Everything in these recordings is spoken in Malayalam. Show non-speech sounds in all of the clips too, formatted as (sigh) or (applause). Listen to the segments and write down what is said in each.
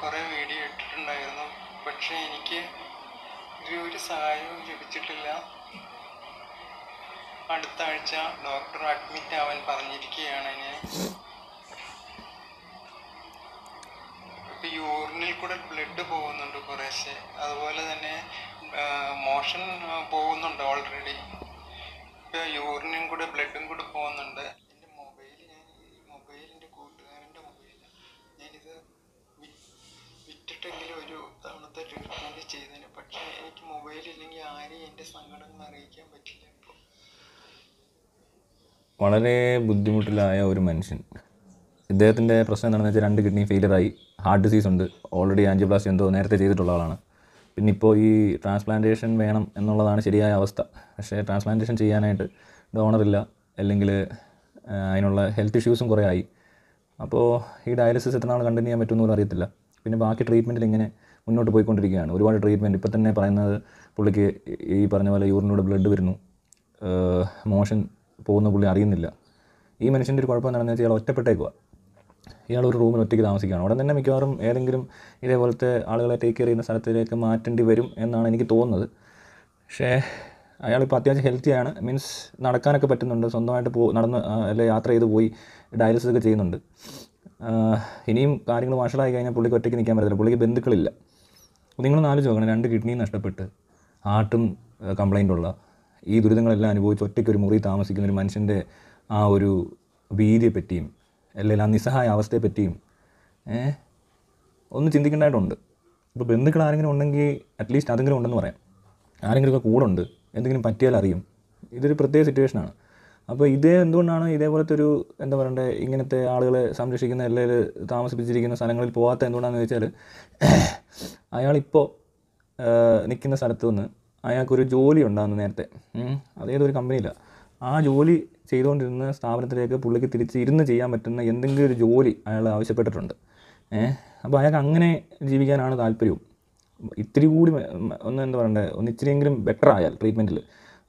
കുറെ വീഡിയോ ഇട്ടിട്ടുണ്ടായിരുന്നു പക്ഷേ എനിക്ക് ഇതിൽ ഒരു സഹായവും ലഭിച്ചിട്ടില്ല അടുത്ത ആഴ്ച ഡോക്ടർ അഡ്മിറ്റ് ആവാൻ പറഞ്ഞിരിക്കുകയാണ് ഞാൻ ഇപ്പം യൂറിനിൽ കൂടെ ബ്ലഡ് പോകുന്നുണ്ട് കുറേശ്ശെ അതുപോലെ തന്നെ മോഷൻ പോകുന്നുണ്ട് ഓൾറെഡി ഇപ്പം യൂറിനും കൂടെ ബ്ലഡും കൂടെ പോകുന്നുണ്ട് ആർക്കെങ്കിലും ഒരു തവണത്തെ ട്രീറ്റ്മെൻറ്റ് ചെയ്തതിന് പക്ഷേ എനിക്ക് മൊബൈൽ ഇല്ലെങ്കിൽ ആരെയും എൻ്റെ സങ്കടങ്ങൾ അറിയിക്കാൻ പറ്റില്ല ഇപ്പോൾ വളരെ ബുദ്ധിമുട്ടിലായ ഒരു മനുഷ്യൻ ഇദ്ദേഹത്തിൻ്റെ പ്രശ്നം എന്താണെന്ന് വെച്ചാൽ രണ്ട് കിഡ്നി ഫെയിലിയറായി ഹാർട്ട് ഡിസീസ് ഉണ്ട് ഓൾറെഡി ആൻജിയോപ്ലാസ്റ്റി എന്തോ നേരത്തെ ചെയ്തിട്ടുള്ള ആളാണ് പിന്നെ ഇപ്പോൾ ഈ ട്രാൻസ്പ്ലാന്റേഷൻ വേണം എന്നുള്ളതാണ് ശരിയായ അവസ്ഥ പക്ഷേ ട്രാൻസ്പ്ലാന്റേഷൻ ചെയ്യാനായിട്ട് ഡോണറില്ല അല്ലെങ്കിൽ അതിനുള്ള ഹെൽത്ത് ഇഷ്യൂസും കുറേ ആയി അപ്പോൾ ഈ ഡയാലിസിസ് എത്ര നാൾ കണ്ടിന്യൂ ചെയ്യാൻ പറ്റുമെന്ന് അറിയത്തില്ല പിന്നെ ബാക്കി ട്രീറ്റ്മെൻറ്റിൽ ഇങ്ങനെ മുന്നോട്ട് പോയിക്കൊണ്ടിരിക്കുകയാണ് ഒരുപാട് ട്രീറ്റ്മെൻറ്റ് ഇപ്പം തന്നെ പറയുന്നത് പുള്ളിക്ക് ഈ പറഞ്ഞ പോലെ യൂറിനോട് ബ്ലഡ് വരുന്നു മോഷൻ പോകുന്ന പുള്ളി അറിയുന്നില്ല ഈ മനുഷ്യൻ്റെ ഒരു കുഴപ്പം എന്താണെന്ന് വെച്ചാൽ ഇയാൾ ഒറ്റപ്പെട്ടേക്കുക ഇയാൾ ഒരു റൂമിൽ ഒറ്റയ്ക്ക് താമസിക്കുകയാണ് ഉടൻ തന്നെ മിക്കവാറും ഏതെങ്കിലും ഇതേപോലത്തെ ആളുകളെ ടേക്ക് കെയർ ചെയ്യുന്ന സ്ഥലത്തിലേക്ക് മാറ്റേണ്ടി വരും എന്നാണ് എനിക്ക് തോന്നുന്നത് പക്ഷേ അയാളിപ്പോൾ അത്യാവശ്യം ഹെൽത്തിയാണ് മീൻസ് നടക്കാനൊക്കെ പറ്റുന്നുണ്ട് സ്വന്തമായിട്ട് പോ നടന്ന് അല്ലെ യാത്ര ചെയ്ത് പോയി ഡയാലിസിസ് ഒക്കെ ചെയ്യുന്നുണ്ട് ഇനിയും കാര്യങ്ങൾ വഷളായി കഴിഞ്ഞാൽ പുള്ളിക്ക് ഒറ്റയ്ക്ക് നിൽക്കാൻ പറ്റില്ല പുള്ളിക്ക് ബന്ധുക്കളില്ല നിങ്ങൾ നാല് ചോദിക്കണം രണ്ട് കിഡ്നിയും നഷ്ടപ്പെട്ട് ഹാർട്ടും കംപ്ലൈൻ്റ് ഉള്ള ഈ ദുരിതങ്ങളെല്ലാം അനുഭവിച്ച് ഒറ്റയ്ക്ക് ഒരു മുറി താമസിക്കുന്ന ഒരു മനുഷ്യൻ്റെ ആ ഒരു ഭീതിയെപ്പറ്റിയും അല്ലെങ്കിൽ ആ നിസ്സഹായ അവസ്ഥയെപ്പറ്റിയും പറ്റിയും ഒന്ന് ചിന്തിക്കേണ്ടതായിട്ടുണ്ട് ഇപ്പോൾ ബന്ധുക്കൾ ആരെങ്കിലും ഉണ്ടെങ്കിൽ അറ്റ്ലീസ്റ്റ് അതെങ്കിലും ഉണ്ടെന്ന് പറയാം ആരെങ്കിലുമൊക്കെ കൂടുണ്ട് ഉണ്ട് എന്തെങ്കിലും പറ്റിയാൽ അറിയും ഇതൊരു പ്രത്യേക സിറ്റുവേഷനാണ് അപ്പോൾ ഇത് എന്തുകൊണ്ടാണ് ഇതേപോലത്തെ ഒരു എന്താ പറയണ്ടേ ഇങ്ങനത്തെ ആളുകളെ സംരക്ഷിക്കുന്ന അല്ലെങ്കിൽ താമസിപ്പിച്ചിരിക്കുന്ന സ്ഥലങ്ങളിൽ പോകാത്ത എന്തുകൊണ്ടാണെന്ന് ചോദിച്ചാൽ അയാളിപ്പോൾ നിൽക്കുന്ന സ്ഥലത്ത് നിന്ന് അയാൾക്കൊരു ജോലി ഉണ്ടാകുന്നു നേരത്തെ അതേതൊരു കമ്പനിയില്ല ആ ജോലി ചെയ്തുകൊണ്ടിരുന്ന സ്ഥാപനത്തിലേക്ക് പുള്ളിക്ക് തിരിച്ച് ഇരുന്ന് ചെയ്യാൻ പറ്റുന്ന എന്തെങ്കിലും ഒരു ജോലി അയാൾ ആവശ്യപ്പെട്ടിട്ടുണ്ട് ഏഹ് അപ്പോൾ അയാൾക്ക് അങ്ങനെ ജീവിക്കാനാണ് താല്പര്യവും ഇത്തിരി കൂടി ഒന്ന് എന്താ പറയണ്ടേ ഒന്ന് ഇച്ചിരിയെങ്കിലും ബെറ്റർ ആയാൽ ട്രീറ്റ്മെൻറ്റിൽ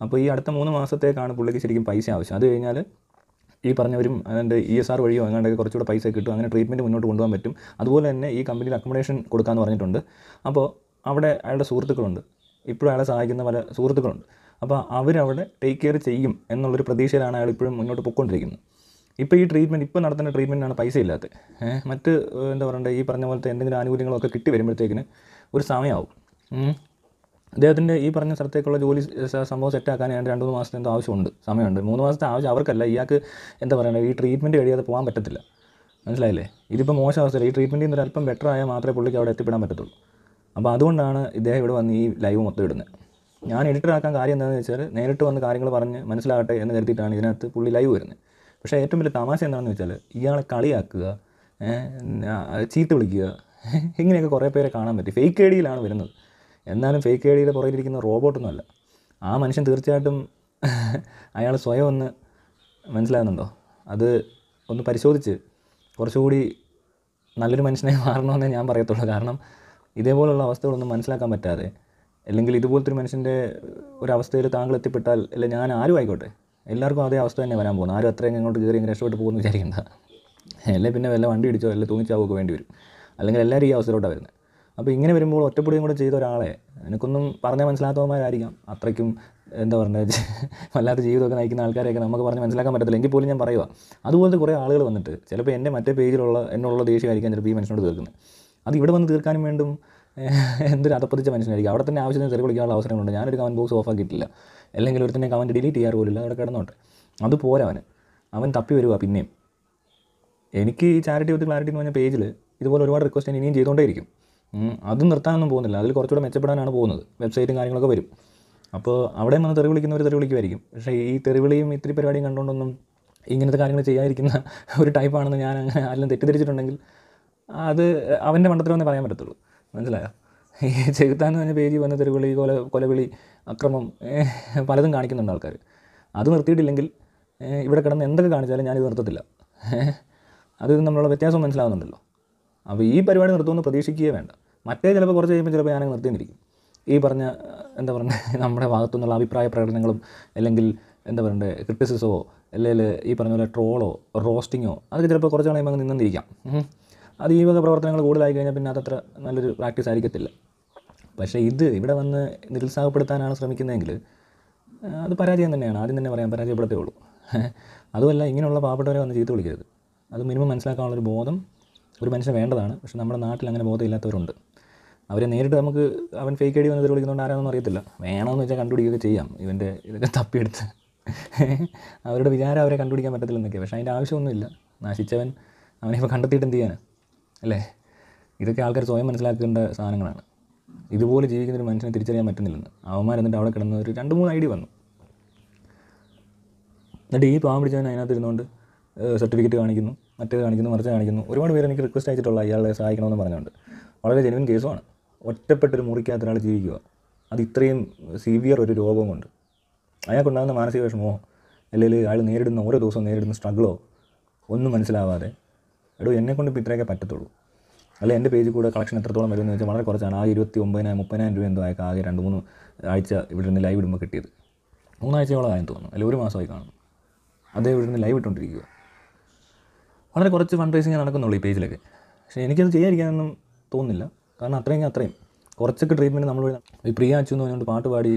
അപ്പോൾ ഈ അടുത്ത മൂന്ന് മാസത്തേക്കാണ് പുള്ളിക്ക് ശരിക്കും പൈസ ആവശ്യം അത് കഴിഞ്ഞാൽ ഈ പറഞ്ഞവരും അതിൻ്റെ ഇ e എസ് ആർ വഴിയോ അങ്ങനെയൊക്കെ കുറച്ചുകൂടെ പൈസ കിട്ടും അങ്ങനെ ട്രീറ്റ്മെൻറ്റ് മുന്നോട്ട് കൊണ്ടുപോകാൻ പറ്റും അതുപോലെ തന്നെ ഈ കമ്പനിയിൽ അക്കോമഡേഷൻ കൊടുക്കാമെന്ന് പറഞ്ഞിട്ടുണ്ട് അപ്പോൾ അവിടെ അയാളുടെ സുഹൃത്തുക്കളുണ്ട് ഇപ്പോഴും അയാളെ സഹായിക്കുന്ന പല സുഹൃത്തുക്കളുണ്ട് അപ്പോൾ അവരവിടെ ടേക്ക് കെയർ ചെയ്യും എന്നുള്ളൊരു പ്രതീക്ഷയിലാണ് അയാൾ ഇപ്പോഴും മുന്നോട്ട് പൊയ്ക്കൊണ്ടിരിക്കുന്നത് ഇപ്പോൾ ഈ ട്രീറ്റ്മെൻറ്റ് ഇപ്പോൾ നടത്തുന്ന ട്രീറ്റ്മെൻറ്റാണ് പൈസ ഇല്ലാത്തത് മറ്റ് എന്താ പറയണ്ടേ ഈ പറഞ്ഞ പോലത്തെ എന്തെങ്കിലും ആനുകൂല്യങ്ങളൊക്കെ കിട്ടി വരുമ്പോഴത്തേക്കിന് ഒരു സമയമാവും അദ്ദേഹത്തിൻ്റെ ഈ പറഞ്ഞ സ്ഥലത്തേക്കുള്ള ജോലി സംഭവം സെറ്റാക്കാൻ ഞാൻ രണ്ട് മൂന്ന് മാസത്തെ എന്തോ ആവശ്യമുണ്ട് സമയമുണ്ട് മൂന്ന് മാസത്തെ ആവശ്യം അവർക്കല്ല ഇയാൾക്ക് എന്താ പറയുക ഈ ട്രീറ്റ്മെൻറ്റ് കഴിയാതെ പോകാൻ പറ്റത്തില്ല മനസ്സിലായില്ലേ ഇതിപ്പോൾ മോശം അവസ്ഥയില്ല ഈ ട്രീറ്റ്മെൻറ്റിൽ നിന്ന് അല്പം ബെറ്റർ ആയാൽ മാത്രമേ പുള്ളിക്ക് അവിടെ എത്തിപ്പെടാൻ പറ്റത്തുള്ളൂ അപ്പോൾ അതുകൊണ്ടാണ് ഇദ്ദേഹം ഇവിടെ വന്ന് ഈ ലൈവ് മൊത്തം ഇടുന്നത് ഞാൻ എഡിറ്ററാക്കാൻ കാര്യം എന്താണെന്ന് വെച്ചാൽ നേരിട്ട് വന്ന് കാര്യങ്ങൾ പറഞ്ഞ് മനസ്സിലാകട്ടെ എന്ന് കരുതിയിട്ടാണ് ഇതിനകത്ത് പുള്ളി ലൈവ് വരുന്നത് പക്ഷേ ഏറ്റവും വലിയ തമാശ എന്താണെന്ന് വെച്ചാൽ ഇയാളെ കളിയാക്കുക ചീത്ത വിളിക്കുക ഇങ്ങനെയൊക്കെ കുറേ പേരെ കാണാൻ പറ്റി ഫേക്ക് ഐ ഡിയിലാണ് വരുന്നത് എന്നാലും ഫേക്ക് ഐ ഡിയുടെ പുറകിലിരിക്കുന്ന റോബോട്ടൊന്നുമല്ല ആ മനുഷ്യൻ തീർച്ചയായിട്ടും അയാൾ സ്വയം ഒന്ന് മനസ്സിലാകുന്നുണ്ടോ അത് ഒന്ന് പരിശോധിച്ച് കുറച്ചുകൂടി നല്ലൊരു മനുഷ്യനെ മാറണമെന്നേ ഞാൻ പറയത്തുള്ളൂ കാരണം ഇതേപോലുള്ള അവസ്ഥകളൊന്നും മനസ്സിലാക്കാൻ പറ്റാതെ അല്ലെങ്കിൽ ഇതുപോലത്തെ ഒരു മനുഷ്യൻ്റെ ഒരു അവസ്ഥയിൽ താങ്കൾ എത്തിപ്പെട്ടാൽ അല്ല ഞാൻ ആരും ആയിക്കോട്ടെ എല്ലാവർക്കും അതേ അവസ്ഥ തന്നെ വരാൻ പോകുന്നു ആരും അത്രയും ഇങ്ങോട്ട് കയറി ഇങ്ങനെ രക്ഷപ്പെട്ട് പോകുന്നു വിചാരിക്കണ്ട അല്ലെങ്കിൽ പിന്നെ വല്ല വണ്ടി ഇടിച്ചോ വല്ല തൂങ്ങിച്ചാവുകയൊക്കെ വേണ്ടി വരും അല്ലെങ്കിൽ എല്ലാവരും ഈ അവസ്ഥയിലോട്ടാണ് വരുന്നത് അപ്പോൾ ഇങ്ങനെ വരുമ്പോൾ ഒറ്റപ്പെടുകയും കൂടെ ചെയ്ത ഒരാളെ എനിക്കൊന്നും പറഞ്ഞാൽ മനസ്സിലാത്തവന്മാരായിരിക്കാം അത്രയ്ക്കും എന്താ പറയുക വല്ലാത്ത ജീവിതമൊക്കെ നയിക്കുന്ന ആൾക്കാരെയൊക്കെ നമുക്ക് പറഞ്ഞ് മനസ്സിലാക്കാൻ പറ്റത്തില്ല എങ്കിൽ പോലും ഞാൻ പറയുക അതുപോലത്തെ കുറേ ആളുകൾ വന്നിട്ട് ചിലപ്പോൾ എൻ്റെ മറ്റേ പേജിലുള്ള എന്നുള്ള ദേഷ്യമായിരിക്കും ചിലപ്പോൾ ഈ മനുഷ്യനോട് തീർക്കുന്നത് അത് ഇവിടെ വന്ന് തീർക്കാനും വേണ്ടും എന്തൊരു അതപ്പതിച്ച മനുഷ്യനായിരിക്കും അവിടെ തന്നെ ആവശ്യത്തിന് തെറി വിളിക്കാനുള്ള അവസരങ്ങളുണ്ട് ഞാനൊരു കമൻറ്റ് ബോക്സ് ഓഫ് ആക്കിയിട്ടില്ല അല്ലെങ്കിൽ ഒരു തന്നെ കമൻറ്റ് ഡിലീറ്റ് ചെയ്യാറ് പോലില്ല അവിടെ കിടന്നോട്ടെ അത് പോരാ അവന് അവൻ തപ്പി വരിക പിന്നെയും എനിക്ക് ഈ ചാരിറ്റി വിത്ത് ക്ലാരിറ്റി എന്ന് പറഞ്ഞ പേജിൽ ഇതുപോലെ ഒരുപാട് റിക്വസ്റ്റ് ഇനിയും ചെയ്തുകൊണ്ടേയിരിക്കും അത് നിർത്താനൊന്നും പോകുന്നില്ല അതിൽ കുറച്ചുകൂടെ മെച്ചപ്പെടാനാണ് പോകുന്നത് വെബ്സൈറ്റും കാര്യങ്ങളൊക്കെ വരും അപ്പോൾ അവിടെ വന്ന് തെറി വിളിക്കുന്നവർ തെറി വിളിക്കുമായിരിക്കും പക്ഷേ ഈ തെറിവിളിയും ഇത്തിരി പരിപാടിയും കണ്ടുകൊണ്ടൊന്നും ഇങ്ങനത്തെ കാര്യങ്ങൾ ചെയ്യാതിരിക്കുന്ന (laughs) ഒരു ടൈപ്പാണെന്ന് ഞാൻ അങ്ങനെ ആരെല്ലാം തെറ്റിദ്ധരിച്ചിട്ടുണ്ടെങ്കിൽ അത് അവൻ്റെ മണ്ടത്തിലൊന്നേ പറയാൻ പറ്റത്തുള്ളൂ മനസ്സിലായോ ഈ ചെകുത്താന്ന് പറഞ്ഞ പേജ് വന്ന് വിളി കൊല കൊലവിളി അക്രമം പലതും കാണിക്കുന്നുണ്ട് ആൾക്കാർ അത് നിർത്തിയിട്ടില്ലെങ്കിൽ ഇവിടെ കിടന്ന് എന്തൊക്കെ കാണിച്ചാലും ഞാനിത് നിർത്തത്തില്ല അത് നമ്മളുടെ വ്യത്യാസം മനസ്സിലാവുന്നുണ്ടല്ലോ അപ്പോൾ ഈ പരിപാടി നിർത്തുമെന്ന് പ്രതീക്ഷിക്കുകയേ വേണ്ട മറ്റേ ചിലപ്പോൾ കുറച്ച് കഴിയുമ്പോൾ ചിലപ്പോൾ ഞാനങ്ങ് നിർത്തിയെന്നിരിക്കും ഈ പറഞ്ഞ എന്താ പറയുക (laughs) നമ്മുടെ ഭാഗത്തുനിന്നുള്ള അഭിപ്രായ പ്രകടനങ്ങളും അല്ലെങ്കിൽ എന്താ പറയണ്ടേ ക്രിറ്റിസിസമോ അല്ലെങ്കിൽ ഈ പറഞ്ഞ പോലെ ട്രോളോ റോസ്റ്റിങ്ങോ അതൊക്കെ ചിലപ്പോൾ കുറച്ച് കഴിയുമ്പോൾ അങ്ങ് നിന്നിരിക്കാം അത് ഈ വക പ്രവർത്തനങ്ങൾ കൂടുതലായി കഴിഞ്ഞാൽ പിന്നെ അതത്ര നല്ലൊരു പ്രാക്ടീസ് ആയിരിക്കത്തില്ല പക്ഷേ ഇത് ഇവിടെ വന്ന് നിരുത്സാഹപ്പെടുത്താനാണ് ശ്രമിക്കുന്നതെങ്കിൽ അത് പരാജയം തന്നെയാണ് ആദ്യം തന്നെ പറയാം പരാജയപ്പെടുത്തേ ഉള്ളൂ (laughs) അതുമല്ല ഇങ്ങനെയുള്ള പാവപ്പെട്ടവരെ വന്ന് ചീത്ത വിളിക്കരുത് അത് മിനിമം മനസ്സിലാക്കാനുള്ളൊരു ബോധം ഒരു മനുഷ്യൻ വേണ്ടതാണ് പക്ഷെ നമ്മുടെ നാട്ടിൽ അങ്ങനെ ബോധമില്ലാത്തവരുണ്ട് അവരെ നേരിട്ട് നമുക്ക് അവൻ ഫേക്ക് ഐ ഡി വന്നത് വിളിക്കുന്നതുകൊണ്ട് ആരാണെന്ന് അറിയത്തില്ല വേണമെന്ന് വെച്ചാൽ കണ്ടുപിടിക്കുകയൊക്കെ ചെയ്യാം ഇവൻ്റെ ഇതൊക്കെ തപ്പിയെടുത്ത് അവരുടെ വിചാരം അവരെ കണ്ടുപിടിക്കാൻ എന്നൊക്കെ പക്ഷേ അതിൻ്റെ ആവശ്യമൊന്നുമില്ല നാശിച്ചവൻ അവനെ ഇപ്പോൾ കണ്ടെത്തിയിട്ട് എന്ത് ചെയ്യാനാണ് അല്ലേ ഇതൊക്കെ ആൾക്കാർ സ്വയം മനസ്സിലാക്കേണ്ട സാധനങ്ങളാണ് ഇതുപോലെ ജീവിക്കുന്ന ഒരു മനുഷ്യനെ തിരിച്ചറിയാൻ പറ്റുന്നില്ലെന്ന് അവന്മാർ എന്നിട്ട് അവിടെ കിടന്ന ഒരു രണ്ട് മൂന്ന് ഐ ഡി വന്നു എന്നിട്ട് ഈ പാവം പിടിച്ചവൻ അതിനകത്ത് ഇരുന്നുകൊണ്ട് സർട്ടിഫിക്കറ്റ് കാണിക്കുന്നു മറ്റേത് കാണിക്കുന്നു മറിച്ച് കാണിക്കുന്നു ഒരുപാട് പേര് എനിക്ക് റിക്വസ്റ്റ് അയച്ചിട്ടുള്ള അയാളെ സഹായിക്കണമെന്ന് പറഞ്ഞുകൊണ്ട് വളരെ ജെനുവിൻ കേസുമാണ് ഒറ്റപ്പെട്ടൊരു മുറിക്കകത്ത് ഒരാൾ ജീവിക്കുക അത് ഇത്രയും സിവിയർ ഒരു രോഗം കൊണ്ട് അയാൾക്കുണ്ടാകുന്ന മാനസിക വിഷമമോ അല്ലെങ്കിൽ അയാൾ നേരിടുന്ന ഓരോ ദിവസവും നേരിടുന്ന സ്ട്രഗിളോ ഒന്നും മനസ്സിലാവാതെ എടോ എന്നെക്കൊണ്ട് ഇപ്പോൾ ഇത്രയൊക്കെ പറ്റത്തുള്ളൂ അല്ല എൻ്റെ പേജിൽ കൂടെ കളക്ഷൻ എത്രത്തോളം വരുമെന്ന് വെച്ചാൽ വളരെ കുറച്ചാണ് ആ ഇരുപത്തി ഒമ്പതിനായിരം മുപ്പതിനായിരം രൂപ എന്തോ ആയപ്പോൾ ആകെ രണ്ട് മൂന്ന് ആഴ്ച ഇവിടെ നിന്ന് ലൈവ് ഇടുമ്പോൾ കിട്ടിയത് മൂന്നാഴ്ചയോളം ആയെന്ന് തോന്നുന്നു അല്ലെങ്കിൽ ഒരു മാസമായി കാണും അതേ ഇവിടെ നിന്ന് ലൈവ് ഇട്ടുകൊണ്ടിരിക്കുക വളരെ കുറച്ച് ഫണ്ട് റൈസിങ് നടക്കുന്നുള്ളൂ ഈ പേജിലൊക്കെ പക്ഷേ എനിക്കത് ചെയ്യാതിരിക്കാനൊന്നും തോന്നുന്നില്ല കാരണം അത്രയും അത്രയും കുറച്ചൊക്കെ ട്രീറ്റ്മെൻറ്റ് നമ്മൾ ഈ പ്രിയ അച്ഛൻ എന്ന് പറഞ്ഞുകൊണ്ട് പാട്ട് പാടി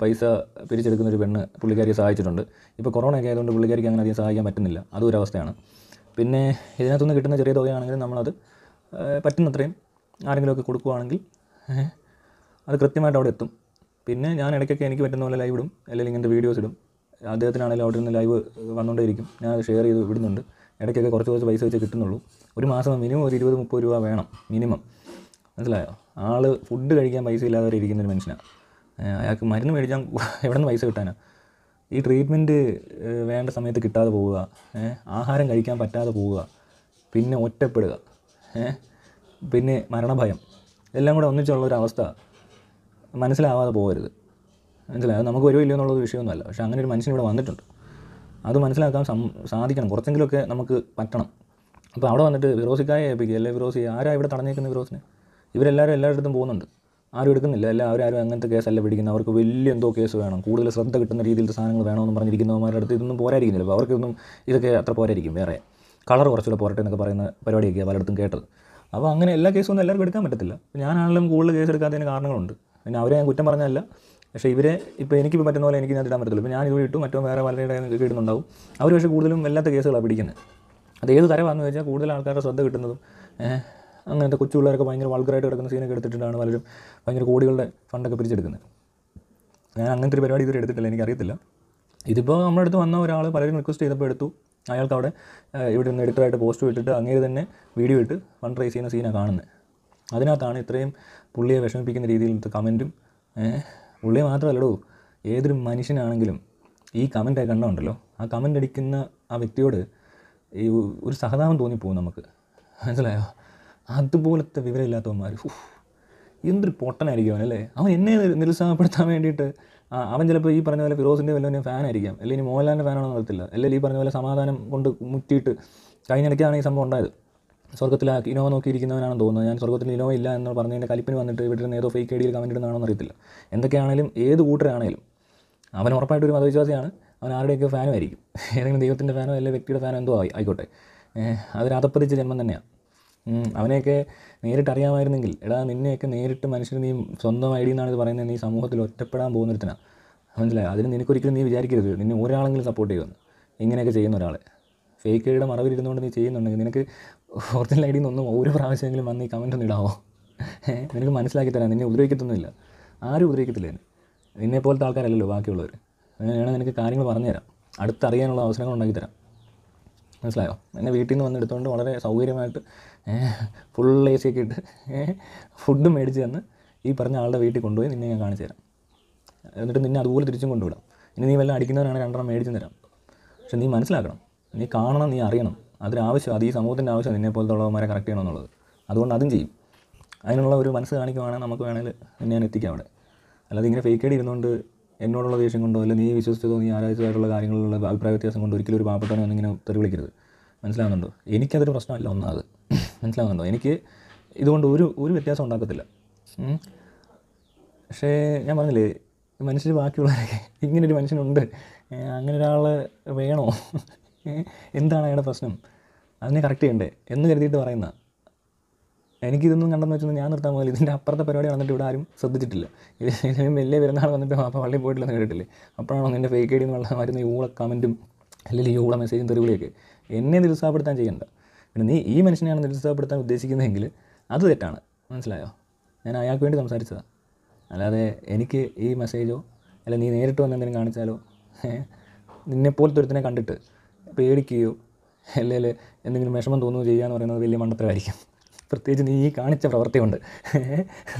പൈസ പിരിച്ചെടുക്കുന്ന ഒരു പെണ്ണ് പുള്ളിക്കാരിയെ സഹായിച്ചിട്ടുണ്ട് ഇപ്പോൾ ഒക്കെ ആയതുകൊണ്ട് പുള്ളിക്കാരിക്ക് അങ്ങനെ അധികം സഹായിക്കാൻ പറ്റുന്നില്ല അതൊരവസ്ഥയാണ് അവസ്ഥയാണ് പിന്നെ ഇതിനകത്തുനിന്ന് കിട്ടുന്ന ചെറിയ തുകയാണെങ്കിലും നമ്മളത് പറ്റുന്നത്രയും ആരെങ്കിലുമൊക്കെ കൊടുക്കുകയാണെങ്കിൽ അത് കൃത്യമായിട്ട് അവിടെ എത്തും പിന്നെ ഞാൻ ഇടയ്ക്കൊക്കെ എനിക്ക് പറ്റുന്ന പോലെ ലൈവ് ഇടും അല്ലെങ്കിൽ ഇങ്ങനത്തെ വീഡിയോസ് ഇടും അദ്ദേഹത്തിനാണെങ്കിലും അവിടെ നിന്ന് ലൈവ് വന്നുകൊണ്ടേയിരിക്കും ഞാൻ ഷെയർ ചെയ്ത് വിടുന്നുണ്ട് ഇടയ്ക്കൊക്കെ കുറച്ച് കുറച്ച് പൈസ വെച്ച് കിട്ടുന്നുള്ളൂ ഒരു മാസം മിനിമം ഒരു ഇരുപത് മുപ്പത് രൂപ വേണം മിനിമം മനസ്സിലായോ ആൾ ഫുഡ് കഴിക്കാൻ പൈസ ഇല്ലാതെ വരെ ഇരിക്കുന്നൊരു മനുഷ്യനാണ് അയാൾക്ക് മരുന്ന് മേടിക്കാൻ (laughs) എവിടെ നിന്ന് പൈസ കിട്ടാനാണ് ഈ ട്രീറ്റ്മെൻറ്റ് വേണ്ട സമയത്ത് കിട്ടാതെ പോവുക ആഹാരം കഴിക്കാൻ പറ്റാതെ പോവുക പിന്നെ ഒറ്റപ്പെടുക പിന്നെ മരണഭയം എല്ലാം കൂടെ ഒന്നിച്ചുള്ള ഒരു അവസ്ഥ മനസ്സിലാവാതെ പോകരുത് മനസ്സിലായത് നമുക്ക് വരുമില്ല എന്നുള്ളൊരു വിഷയമൊന്നുമല്ല പക്ഷേ അങ്ങനെ ഒരു മനുഷ്യൻ ഇവിടെ വന്നിട്ടുണ്ട് അത് മനസ്സിലാക്കാൻ സാധിക്കണം കുറച്ചെങ്കിലുമൊക്കെ നമുക്ക് പറ്റണം അപ്പോൾ അവിടെ വന്നിട്ട് ഫിറോസിക്കായെ ഏൽപ്പിക്കുക അല്ലെ ഫിറോസി ആരാ ഇവിടെ തടഞ്ഞേക്കുന്നത് ഫിറോസിനെ ഇവരെല്ലാവരും എല്ലായിടത്തും പോകുന്നുണ്ട് ആരും എടുക്കുന്നില്ല അല്ല ആരും അങ്ങനത്തെ കേസല്ല പിടിക്കുന്നത് അവർക്ക് വലിയ എന്തോ കേസ് വേണം കൂടുതൽ ശ്രദ്ധ കിട്ടുന്ന രീതിയിൽ സാധനങ്ങൾ വേണമെന്ന് പറഞ്ഞിരിക്കുന്നവന്മാരുടെ അടുത്ത് ഇതൊന്നും പോരായിരിക്കുന്നില്ല അപ്പോൾ അവർക്കൊന്നും ഇതൊക്കെ അത്ര പോരായിരിക്കും വേറെ കളർ കുറച്ചുകൂടെ പോരട്ടെ എന്നൊക്കെ പറയുന്ന പരിപാടിയൊക്കെയാണ് പലയിടത്തും കേട്ടത് അപ്പോൾ അങ്ങനെ എല്ലാ ഒന്നും എല്ലാവർക്കും എടുക്കാൻ പറ്റത്തില്ല ഞാനാണെങ്കിലും കൂടുതൽ കേസ് എടുക്കാത്തതിന് കാരണങ്ങളുണ്ട് പിന്നെ അവരെ ഞാൻ കുറ്റം പറഞ്ഞല്ല പക്ഷേ ഇവരെ ഇപ്പോൾ എനിക്ക് പറ്റുന്ന പോലെ എനിക്ക് ഞാൻ ഇടാൻ പറ്റത്തില്ല ഇപ്പോൾ ഞാൻ ഇത് ഇട്ടു മറ്റോ വേറെ പലരുടെ ഇടുന്നുണ്ടാവും അവർ പക്ഷേ കൂടുതലും വല്ലാത്ത കേസുകളാണ് പിടിക്കുന്നത് അത് ഏത് തരമാണെന്ന് വെച്ചാൽ കൂടുതൽ ആൾക്കാരുടെ ശ്രദ്ധ കിട്ടുന്നതും അങ്ങനത്തെ കൊച്ചു പിള്ളേരൊക്കെ ഭയങ്കര വൾഗറായിട്ട് കിടക്കുന്ന സീനൊക്കെ എടുത്തിട്ടാണ് പലരും ഭയങ്കര കോടികളുടെ ഫണ്ടൊക്കെ പിരിച്ചെടുക്കുന്നത് ഞാൻ അങ്ങനത്തെ ഒരു പരിപാടി ഇതുവരെ എടുത്തിട്ടില്ല എനിക്കറിയത്തില്ല ഇതിപ്പോൾ നമ്മുടെ അടുത്ത് വന്ന ഒരാൾ പലരും റിക്വസ്റ്റ് ചെയ്തപ്പോൾ എടുത്തു അയാൾക്ക് അവിടെ ഇവിടെ നിന്ന് എഡിറ്ററായിട്ട് പോസ്റ്റ് ഇട്ടിട്ട് അങ്ങേര് തന്നെ വീഡിയോ ഇട്ട് ഫണ്ട് റൈസ് ചെയ്യുന്ന സീനാണ് കാണുന്നത് അതിനകത്താണ് ഇത്രയും പുള്ളിയെ വിഷമിപ്പിക്കുന്ന രീതിയിലത്തെ കമൻറ്റും പുള്ളിയെ മാത്രമല്ലടോ ഏതൊരു മനുഷ്യനാണെങ്കിലും ഈ കമൻ്റ് കണ്ടോണ്ടല്ലോ ആ കമൻ്റ് അടിക്കുന്ന ആ വ്യക്തിയോട് ഈ ഒരു സഹതാപം തോന്നിപ്പോകും നമുക്ക് മനസ്സിലായോ അതുപോലത്തെ വിവരമില്ലാത്തവന്മാർ എന്തൊരു പൊട്ടനായിരിക്കും അവനല്ലേ അല്ലേ അവൻ എന്നെ നിരുത്സാഹപ്പെടുത്താൻ വേണ്ടിയിട്ട് അവൻ ചിലപ്പോൾ ഈ പറഞ്ഞ പോലെ ഫിറോസിൻ്റെ ഫാൻ ഫാനായിരിക്കാം അല്ലെങ്കിൽ മോഹൻലാലിൻ്റെ ഫാനാണെന്ന് അറിയത്തില്ല അല്ലെങ്കിൽ ഈ പറഞ്ഞ പോലെ സമാധാനം കൊണ്ട് മുറ്റിയിട്ട് കഴിഞ്ഞിടയ്ക്കാണ് ഈ സംഭവം ഉണ്ടായത് സ്വർഗ്ഗത്തിൽ ഇനോവ നോക്കിയിരിക്കുന്നവനാണെന്ന് തോന്നുന്നത് ഞാൻ സ്വർഗ്ഗത്തിൽ ഇനോവ ഇല്ല എന്ന് പറഞ്ഞതിൻ്റെ കലിപ്പിന് വന്നിട്ട് ഇവിടെ ഏതോ ഫേക്ക് ഐഡിയിൽ കമൻറ്റ് ഇടുന്നതാണോന്ന് അറിയത്തില്ല എന്തൊക്കെയാണെങ്കിലും ഏത് കൂട്ടരാണേലും അവൻ ഉറപ്പായിട്ട് ഒരു മതവിശ്വാസിയാണ് അവൻ ആരുടെയൊക്കെ ഫാനും ആയിരിക്കും ഏതെങ്കിലും ദൈവത്തിൻ്റെ ഫാനോ അല്ലെങ്കിൽ വ്യക്തിയുടെ ഫാനോ എന്തോ ആയി ആയിക്കോട്ടെ അതൊരു അതപ്പതിച്ച ജന്മം തന്നെയാണ് അവനെയൊക്കെ നേരിട്ട് അറിയാമായിരുന്നെങ്കിൽ എടാ നിന്നെയൊക്കെ നേരിട്ട് മനുഷ്യർ നീ സ്വന്തം ഐ എന്നാണ് ഇത് പറയുന്നത് നീ സമൂഹത്തിൽ ഒറ്റപ്പെടാൻ പോകുന്നൊരുത്തനാണ് മനസ്സിലായി അതിന് നിനക്കൊരിക്കലും നീ വിചാരിക്കരുത് നിന്നെ ഒരാളെങ്കിലും സപ്പോർട്ട് ചെയ്യുമെന്ന് ഇങ്ങനെയൊക്കെ ചെയ്യുന്ന ഒരാളെ ഫേക്ക് ഐഡിയുടെ മറവിലിരുന്നുകൊണ്ട് നീ ചെയ്യുന്നുണ്ടെങ്കിൽ നിനക്ക് ഓർജിനൽ ഐ ഡിയിൽ ഒന്നും ഒരു പ്രാവശ്യമെങ്കിലും വന്ന് ഈ കമൻറ്റ് ഒന്ന് ഇടാമോ നിനക്ക് മനസ്സിലാക്കി തരാം നിന്നെ ഉപദ്രവിക്കത്തൊന്നുമില്ല ആരും ഉപദ്രവിക്കത്തില്ല എന്നെ നിന്നെ പോലത്തെ ആൾക്കാരല്ലല്ലോ ബാക്കിയുള്ളവർ ഞാൻ നിനക്ക് കാര്യങ്ങൾ പറഞ്ഞുതരാം അടുത്തറിയാനുള്ള അവസരങ്ങൾ ഉണ്ടാക്കി തരാം മനസ്സിലായോ എന്നെ വീട്ടിൽ നിന്ന് വന്നെടുത്തുകൊണ്ട് വളരെ സൗകര്യമായിട്ട് ഫുൾ എ സി ഒക്കെ ഇട്ട് ഫുഡ് മേടിച്ച് തന്ന് ഈ പറഞ്ഞ ആളുടെ വീട്ടിൽ കൊണ്ടുപോയി നിന്നെ ഞാൻ കാണിച്ചു തരാം എന്നിട്ട് നിന്നെ അതുപോലെ തിരിച്ചും കൊണ്ടുവിടാം ഇനി നീ വല്ല അടിക്കുന്നവരാണ് രണ്ടെണ്ണം മേടിച്ചു തരാം പക്ഷെ നീ മനസ്സിലാക്കണം നീ കാണണം നീ അറിയണം അതിനാവശ്യം അത് ഈ സമൂഹത്തിൻ്റെ ആവശ്യം നിന്നെ ഉള്ളവന്മാരെ കറക്റ്റ് ചെയ്യണമെന്നുള്ളത് അതുകൊണ്ട് അതും ചെയ്യും അതിനുള്ള ഒരു മനസ്സ് കാണിക്കുവാണെങ്കിൽ നമുക്ക് വേണമെങ്കിൽ എന്നെ ഞാൻ എത്തിക്കാം അവിടെ അല്ലാതെ ഇങ്ങനെ ഫേക്ക് ഐഡി ഇരുന്നുകൊണ്ട് എന്നോടുള്ള ദേഷ്യം കൊണ്ടോ അല്ല നീ വിശ്വസിച്ചതോ നീ ആരാധിച്ചതായിട്ടുള്ള കാര്യങ്ങളുള്ള അഭിപ്രായ വ്യത്യാസം കൊണ്ടോ ഒരിക്കലും ഒരു പാപ്പെട്ടോ എന്നിങ്ങനെ തെറി വിളിക്കരുത് മനസ്സിലാകുന്നുണ്ടോ എനിക്കതൊരു പ്രശ്നമല്ല ഒന്നാമത് മനസ്സിലാകുന്നുണ്ടോ എനിക്ക് ഇതുകൊണ്ട് ഒരു ഒരു വ്യത്യാസം ഉണ്ടാക്കത്തില്ല പക്ഷേ ഞാൻ പറഞ്ഞില്ലേ മനുഷ്യർ ബാക്കിയുള്ളവരൊക്കെ ഇങ്ങനൊരു മനുഷ്യനുണ്ട് അങ്ങനെ ഒരാൾ വേണോ എന്താണ് അയാളുടെ പ്രശ്നം അതിനെ കറക്റ്റ് ചെയ്യണ്ടേ എന്ന് കരുതിയിട്ട് പറയുന്ന എനിക്കിതൊന്നും കണ്ടെന്ന് വെച്ചാൽ ഞാൻ നിർത്താൻ പോകില്ല ഇതിൻ്റെ അപ്പുറത്തെ പരിപാടി വന്നിട്ട് ഇവിടെ ആരും ശ്രദ്ധിച്ചിട്ടില്ല വലിയ പെരുന്നാൾ വന്നിട്ട് മാപ്പ പള്ളിയിൽ പോയിട്ടില്ലെന്ന് കേട്ടിട്ടില്ലേ അപ്പോഴാണ് എൻ്റെ ഫേക്ക് ഐ ഡി എന്നുള്ള വരുന്ന യൂള കമൻറ്റും അല്ലെങ്കിൽ യൂള മെസ്സേജും തെറിവിളിയൊക്കെ എന്നെ നിരുത്സാഹപ്പെടുത്താൻ ചെയ്യണ്ട പിന്നെ നീ ഈ മനുഷ്യനെയാണ് നിരുത്സാഹപ്പെടുത്താൻ ഉദ്ദേശിക്കുന്നതെങ്കിൽ അത് തെറ്റാണ് മനസ്സിലായോ ഞാൻ അയാൾക്ക് വേണ്ടി സംസാരിച്ചതാണ് അല്ലാതെ എനിക്ക് ഈ മെസ്സേജോ അല്ല നീ നേരിട്ട് വന്ന് എന്തെങ്കിലും കാണിച്ചാലോ നിന്നെപ്പോലത്തെ ഒരുത്തിനെ കണ്ടിട്ട് പേടിക്കുകയോ അല്ലെങ്കിൽ എന്തെങ്കിലും വിഷമം തോന്നുകയോ ചെയ്യുക എന്ന് പറയുന്നത് വലിയ മണ്ടത്തരമായിരിക്കും പ്രത്യേകിച്ച് നീ കാണിച്ച പ്രവൃത്തി കൊണ്ട്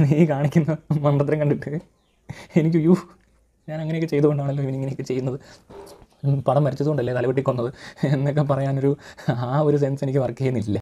നീ കാണിക്കുന്ന മണ്ടത്തരം കണ്ടിട്ട് എനിക്ക് യൂ ഞാൻ അങ്ങനെയൊക്കെ ചെയ്തുകൊണ്ടാണല്ലോ ഇവനിങ്ങനെയൊക്കെ ചെയ്യുന്നത് പടം വരച്ചതുകൊണ്ടല്ലേ തലവെട്ടിക്കൊന്നത് എന്നൊക്കെ പറയാനൊരു ആ ഒരു സെൻസ് എനിക്ക് വർക്ക് ചെയ്യുന്നില്ല